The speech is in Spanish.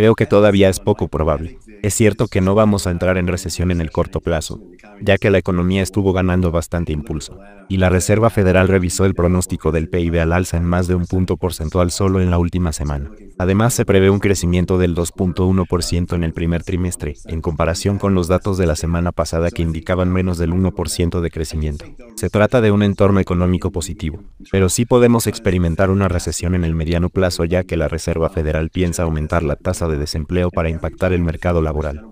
Creo que todavía es poco probable. Es cierto que no vamos a entrar en recesión en el corto plazo, ya que la economía estuvo ganando bastante impulso, y la Reserva Federal revisó el pronóstico del PIB al alza en más de un punto porcentual solo en la última semana. Además, se prevé un crecimiento del 2.1% en el primer trimestre, en comparación con los datos de la semana pasada que indicaban menos del 1% de crecimiento. Se trata de un entorno económico positivo, pero sí podemos experimentar una recesión en el mediano plazo ya que la Reserva Federal piensa aumentar la tasa de desempleo para impactar el mercado laboral.